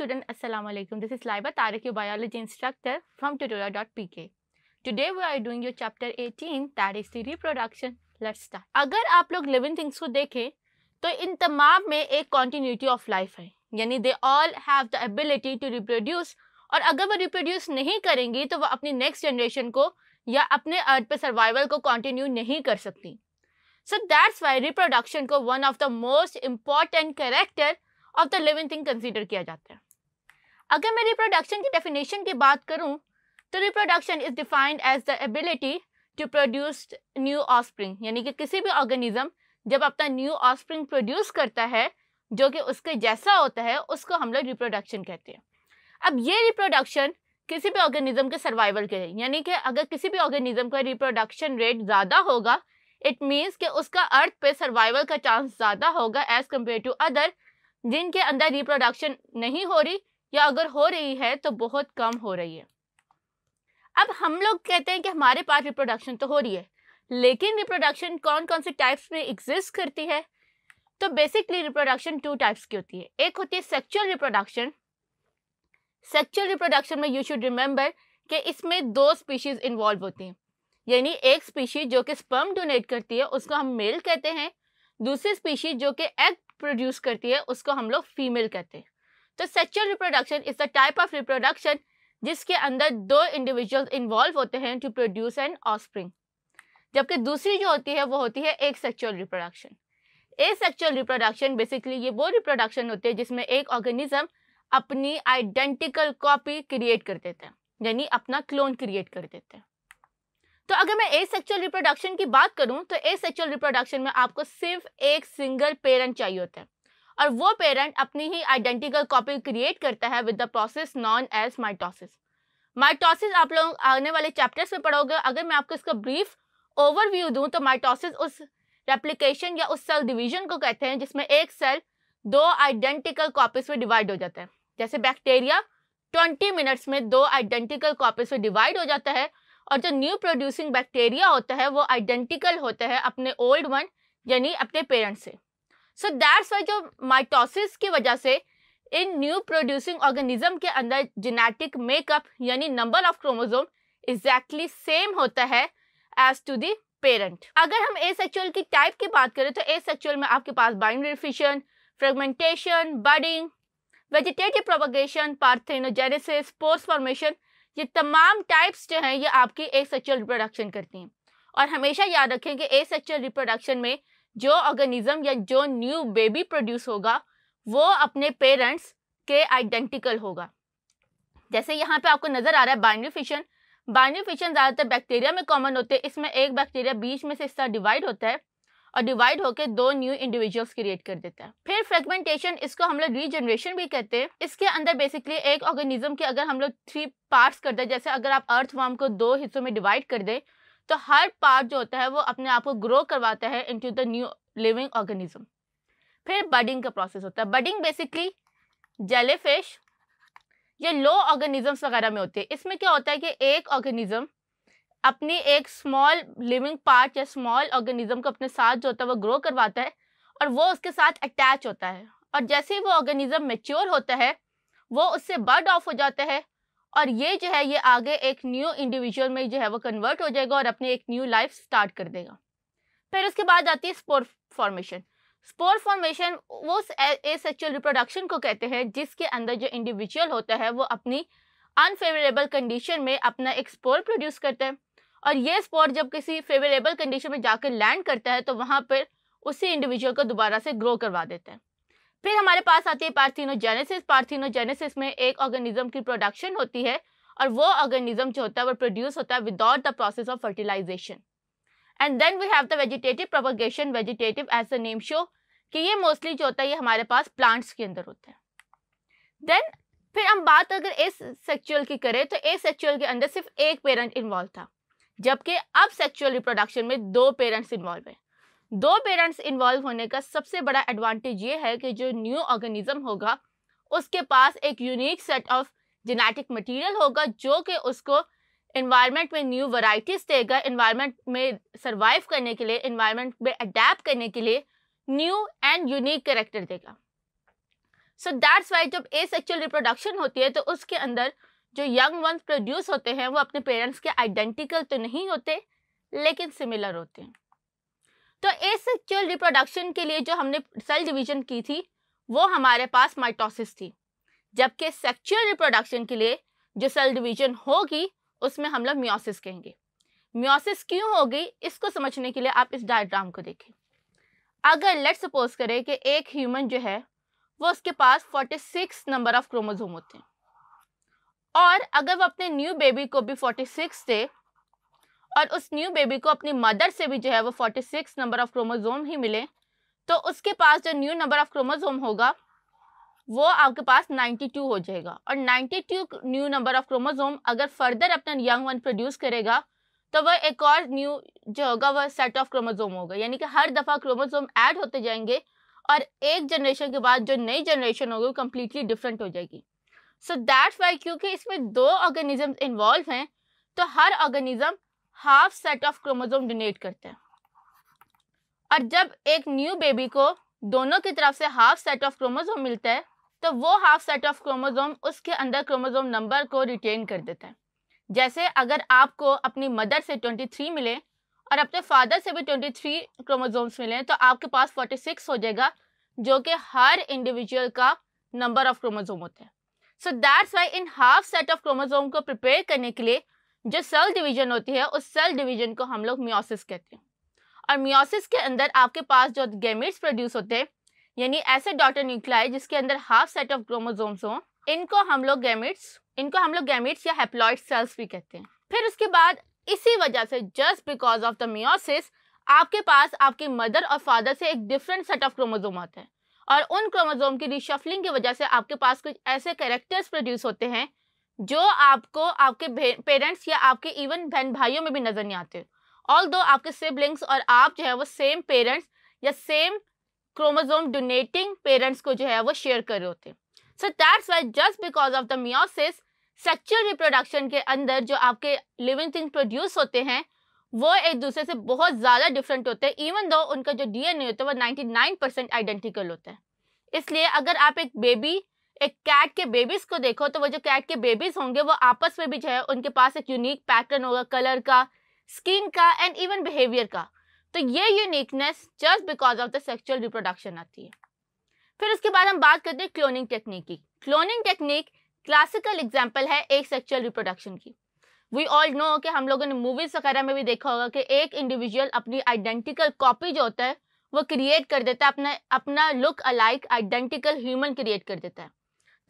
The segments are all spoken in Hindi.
students, alaikum This is Laiba Tarek, your biology instructor from tutorial.pk. Today we are doing your chapter 18 that is the reproduction. Let's start. agar aap log living things ko dekhe to in tamam mein ek continuity of life hai yani they all have the ability to reproduce aur agar wo reproduce nahi karenge to wo apni next generation ko ya apne earth pe survival ko continue nahi kar sakti so that's why reproduction ko one of the most important character of the living thing consider किया जाता है अगर मैं रिप्रोडक्शन की डेफिनेशन की बात करूँ तो reproduction is defined as the ability to produce new offspring यानी कि किसी भी ऑर्गेनिज्म जब अपना न्यू ऑस्प्रिंग प्रोड्यूस करता है जो कि उसके जैसा होता है उसको हम लोग रिप्रोडक्शन कहते हैं अब ये रिप्रोडक्शन किसी भी ऑर्गेनिज्म के सर्वाइवल के लिए यानी कि अगर किसी भी ऑर्गेनिज्म का रिप्रोडक्शन रेट ज़्यादा होगा इट मीन्स कि उसका अर्थ पे सर्वाइवल का चांस ज़्यादा होगा एज़ कम्पेयर टू अदर जिनके अंदर रिप्रोडक्शन नहीं हो रही या अगर हो रही है तो बहुत कम हो रही है अब हम लोग कहते हैं कि हमारे पास रिप्रोडक्शन तो हो रही है लेकिन रिप्रोडक्शन कौन कौन से टाइप्स में एग्जिस्ट करती है तो बेसिकली रिप्रोडक्शन टू टाइप्स की होती है एक होती है सेक्चुअल रिप्रोडक्शन सेक्चुअल रिप्रोडक्शन में यू शुड रिमेंबर कि इसमें दो स्पीशीज इन्वॉल्व होती हैं यानी एक स्पीशीज जो कि स्पर्म डोनेट करती है उसको हम मेल कहते हैं दूसरी स्पीशीज जो कि एग प्रोड्यूस करती है उसको हम लोग फीमेल कहते हैं तो sexual reproduction is the type of reproduction जिसके अंदर दो इंडिविजुअल इन्वॉल्व होते हैं टू प्रोड्यूस एन ऑस्प्रिंग जबकि दूसरी जो होती है वो होती है एक sexual reproduction asexual reproduction basically ये वो रिप्रोडक्शन होते हैं जिसमें एक ऑर्गेनिज्म अपनी आइडेंटिकल कॉपी क्रिएट कर देते हैं यानी अपना क्लोन क्रिएट कर देते हैं तो अगर मैं ए सेक्चुअल रिप्रोडक्शन की बात करूं तो ए सेक्चुअल रिप्रोडक्शन में आपको सिर्फ एक सिंगल पेरेंट चाहिए होता है और वो पेरेंट अपनी ही आइडेंटिकल कॉपी क्रिएट करता है with the process known as mitosis mitosis आप लोग आने वाले चैप्टर्स में पढ़ोगे अगर मैं आपको इसका ब्रीफ ओवरव्यू दूँ तो माइटोसिस उस रेप्लीकेशन या उस सेल डिवीजन को कहते हैं जिसमें एक सेल दो आइडेंटिकल कॉपीज में डिवाइड हो जाता है जैसे बैक्टीरिया 20 मिनट्स में दो आइडेंटिकल कॉपीज में डिवाइड हो जाता है और जो न्यू प्रोड्यूसिंग बैक्टीरिया होता है वो आइडेंटिकल होता है अपने ओल्ड वन यानी अपने पेरेंट्स से सो दैट्स वाई जो माइटोसिस की वजह से इन न्यू प्रोड्यूसिंग ऑर्गेनिज्म के अंदर जेनेटिक मेकअप यानी number of chromosome exactly same होता है एज टू दी पेरेंट अगर हम ए सेक्चुअल की टाइप की बात करें तो ए सेक्चुअल में आपके पास binary fission fragmentation budding vegetative propagation parthenogenesis पोस्ट फॉर्मेशन ये तमाम टाइप्स जो हैं ये आपकी ए सेक्चुअल रिप्रोडक्शन करती हैं और हमेशा याद रखें कि ए सेक्चुअल रिप्रोडक्शन में जो ऑर्गेनिज्म या जो न्यू बेबी प्रोड्यूस होगा वो अपने पेरेंट्स के आइडेंटिकल होगा जैसे यहाँ पे आपको नज़र आ रहा है बाइनरी फिशन बाइनरी फिशन ज़्यादातर बैक्टीरिया में कॉमन होते हैं इसमें एक बैक्टीरिया बीच में से हिस्सा डिवाइड होता है और डिवाइड होकर दो न्यू इंडिविजुअल्स क्रिएट कर देता है फिर फ्रेगमेंटेशन इसको हम लोग रीजनरेशन भी कहते हैं इसके अंदर बेसिकली एक ऑर्गेनिज्म के अगर हम लोग थ्री पार्ट्स कर दें जैसे अगर आप अर्थ वार्म को दो हिस्सों में डिवाइड कर दें तो हर पार्ट जो होता है वो अपने आप को ग्रो करवाता है into the new living organism फिर बडिंग का प्रोसेस होता है बडिंग बेसिकली जेलीफिश या लो ऑर्गेनिजम्स वगैरह में होती है इसमें क्या होता है कि एक ऑर्गेनिज्म अपनी एक स्मॉल लिविंग पार्ट या स्मॉल ऑर्गेनिज्म को अपने साथ जो होता है वो ग्रो करवाता है और वो उसके साथ अटैच होता है और जैसे ही वो ऑर्गेनिज्म मेच्योर होता है वो उससे बर्ड ऑफ हो जाता है और ये जो है ये आगे एक न्यू इंडिविजुअल में जो है वो कन्वर्ट हो जाएगा और अपनी एक न्यू लाइफ स्टार्ट कर देगा फिर उसके बाद आती है स्पोर फॉर्मेशन स्पोर फॉर्मेशन वो एसेक्चुअल रिप्रोडक्शन को कहते हैं जिसके अंदर जो इंडिविजुअल होता है वो अपनी अनफेवरेबल कंडीशन में अपना एक स्पोर प्रोड्यूस करता है और ये स्पोर जब किसी फेवरेबल कंडीशन में जाकर लैंड करता है तो वहाँ पर उसी इंडिविजुअल को दोबारा से ग्रो करवा देते हैं फिर हमारे पास आती है पार्थिनोजेनेसिस पार्थिनोजेनेसिस में एक ऑर्गेनिज्म की प्रोडक्शन होती है और वो ऑर्गेनिज्म जो होता है वो प्रोड्यूस होता है without the process of fertilization and then we have the vegetative propagation vegetative as the name show कि ये मोस्टली जो होता है ये हमारे पास प्लांट्स के अंदर होता है देन फिर हम बात अगर ए सेक्चुअल की करें तो ए सेक्चुअल के अंदर सिर्फ एक पेरेंट इन्वॉल्व था जबकि अब सेक्चुअल रिप्रोडक्शन में दो पेरेंट्स इन्वॉल्व हैं दो पेरेंट्स इन्वॉल्व होने का सबसे बड़ा एडवांटेज ये है कि जो न्यू ऑर्गेनिज्म होगा उसके पास एक unique set of genetic material होगा जो कि उसको इन्वायरमेंट में न्यू वैरायटीज देगा इन्वायरमेंट में सर्वाइव करने के लिए इन्वायरमेंट में अडेप्ट करने के लिए न्यू एंड यूनिक करेक्टर देगा सो दैट्स वाई जब ए सेक्चुअल रिप्रोडक्शन होती है तो उसके अंदर जो यंग वंस प्रोड्यूस होते हैं वो अपने पेरेंट्स के आइडेंटिकल तो नहीं होते लेकिन सिमिलर होते हैं तो एसेक्चुअल रिप्रोडक्शन के लिए जो हमने सेल डिवीजन की थी वो हमारे पास माइटोसिस थी जबकि सेक्चुअल रिप्रोडक्शन के लिए जो सेल डिवीजन होगी उसमें हम लोग म्योसिस कहेंगे म्योसिस क्यों होगी इसको समझने के लिए आप इस डायग्राम को देखें अगर लेट सपोज करें कि एक ह्यूमन जो है वो उसके पास 46 नंबर ऑफ क्रोमोजोम होते हैं और अगर वो अपने न्यू बेबी को भी 46 दे और उस न्यू बेबी को अपनी मदर से भी जो है वो 46 नंबर ऑफ क्रोमोजोम ही मिले तो उसके पास जो न्यू नंबर ऑफ क्रोमोजोम होगा वो आपके पास 92 हो जाएगा और 92 न्यू नंबर ऑफ क्रोमोजोम अगर फर्दर अपना यंग वन प्रोड्यूस करेगा तो वह एक और न्यू जो होगा वह सेट ऑफ क्रोमोजोम होगा यानी कि हर दफ़ा क्रोमोजोम ऐड होते जाएंगे और एक जनरेशन के बाद जो नई जनरेशन होगी वो कम्प्लीटली डिफरेंट हो जाएगी सो दैट्स वाई क्योंकि इसमें दो ऑर्गेनिजम्स इन्वॉल्व हैं तो हर organism half set of chromosome donate करते हैं और जब एक न्यू बेबी को दोनों की तरफ से हाफ सेट ऑफ क्रोमोजोम मिलता है तो वो हाफ सेट ऑफ क्रोमोजोम उसके अंदर क्रोमोजोम नंबर को रिटेन कर देता है जैसे अगर आपको अपनी मदर से 23 मिले और अपने फादर से भी 23 क्रोमोजोम्स मिले तो आपके पास 46 हो जाएगा जो कि हर इंडिविजुअल का नंबर ऑफ क्रोमोजोम होता है so that's why in half set of chromosome को प्रिपेयर करने के लिए जो सेल डिवीजन होती है उस सेल डिवीजन को हम लोग म्योसिस कहते हैं और म्योसिस के अंदर आपके पास जो गेमिट्स प्रोड्यूस होते हैं यानी ऐसे डॉटर न्यूक्लाई जिसके अंदर हाफ सेट ऑफ क्रोमोजोम्स हों इनको हम लोग गैमेट्स इनको हम लोग गैमेट्स या हेप्लॉइड सेल्स भी कहते हैं फिर उसके बाद इसी वजह से just because of the meiosis आपके पास आपके मदर और फादर से एक डिफरेंट सेट ऑफ क्रोमोजोम आते हैं और उन क्रोमोजोम की रिशफलिंग की वजह से आपके पास कुछ ऐसे कैरेक्टर्स प्रोड्यूस होते हैं जो आपको आपके पेरेंट्स या आपके इवन बहन भाइयों में भी नज़र नहीं आते ऑल दो आपके सिबलिंग्स और आप जो है वो सेम पेरेंट्स या सेम क्रोमोजोम डोनेटिंग पेरेंट्स को जो है वो शेयर कर रहे होते हैं so that's why just because of the meiosis sexual reproduction के अंदर जो आपके लिविंग थिंग प्रोड्यूस होते हैं वो एक दूसरे से बहुत ज़्यादा डिफरेंट होते हैं इवन दो उनका जो डीएनए होता है वो नाइन परसेंट आइडेंटिकल होता है इसलिए अगर आप एक बेबी एक कैट के बेबीज को देखो तो वो जो कैट के बेबीज होंगे वो आपस में भी जो है उनके पास एक यूनिक पैटर्न होगा कलर का स्किन का एंड इवन बिहेवियर का तो ये uniqueness just because of the sexual reproduction आती है फिर उसके बाद हम बात करते हैं क्लोनिंग टेक्निक की क्लोनिंग टेक्निक क्लासिकल एग्जाम्पल है एक सेक्चुअल रिप्रोडक्शन की वी ऑल नो कि हम लोगों ने मूवीज वगैरह में भी देखा होगा कि एक इंडिविजुअल अपनी आइडेंटिकल कॉपी जो होता है वो क्रिएट कर देता है अपना अपना look alike identical human create कर देता है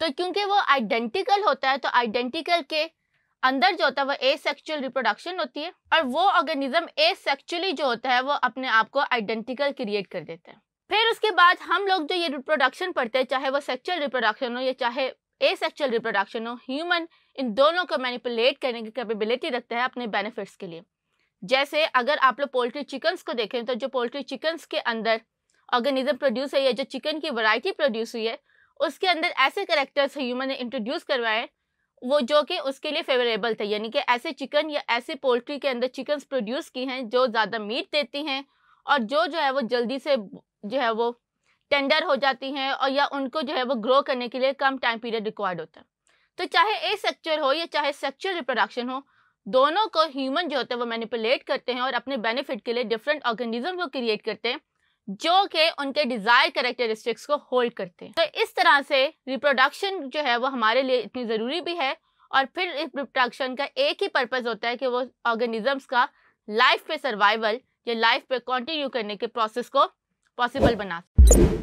तो क्योंकि वो आइडेंटिकल होता है तो आइडेंटिकल के अंदर जो होता है वो ए सेक्चुअल रिप्रोडक्शन होती है और वो ऑर्गेनिज्म ए सेक्चुअली जो होता है वो अपने आप को आइडेंटिकल क्रिएट कर देते हैं फिर उसके बाद हम लोग जो ये रिप्रोडक्शन पढ़ते हैं चाहे वो सेक्चुअल रिप्रोडक्शन हो या चाहे ए सेक्चुअल रिप्रोडक्शन हो ह्यूमन इन दोनों को मैनिपुलेट करने की कैपेबिलिटी रखता है अपने बेनिफिट्स के लिए जैसे अगर आप लोग पोल्ट्री चिकन्स को देखें तो जो पोल्ट्री चिकन्स के अंदर ऑर्गेनिज्म प्रोड्यूस है या जो चिकन की वैरायटी प्रोड्यूस हुई है उसके अंदर ऐसे करेक्टर्स ह्यूमन ने इंट्रोड्यूस करवाए वो जो कि उसके लिए फेवरेबल थे यानी कि ऐसे चिकन या ऐसे पोल्ट्री के अंदर चिकन्स प्रोड्यूस की हैं जो ज़्यादा मीट देती हैं और जो जो है वो जल्दी से जो है वो टेंडर हो जाती हैं और या उनको जो है वो ग्रो करने के लिए कम टाइम पीरियड रिक्वायर्ड होता है तो चाहे ए सेक्चर हो या चाहे सेक्चुअल रिप्रोडक्शन हो दोनों को ह्यूमन जो होता है वो मैनिपुलेट करते हैं और अपने बेनिफिट के लिए डिफरेंट ऑर्गेनिज्म को क्रिएट करते हैं जो कि उनके डिजायर करेक्टरिस्टिक्स को होल्ड करते हैं तो इस तरह से रिप्रोडक्शन जो है वो हमारे लिए इतनी ज़रूरी भी है और फिर इस रिप्रोडक्शन का एक ही पर्पज़ होता है कि वो ऑर्गेनिजम्स का लाइफ पे सर्वाइवल या लाइफ पे कंटिन्यू करने के प्रोसेस को पॉसिबल बना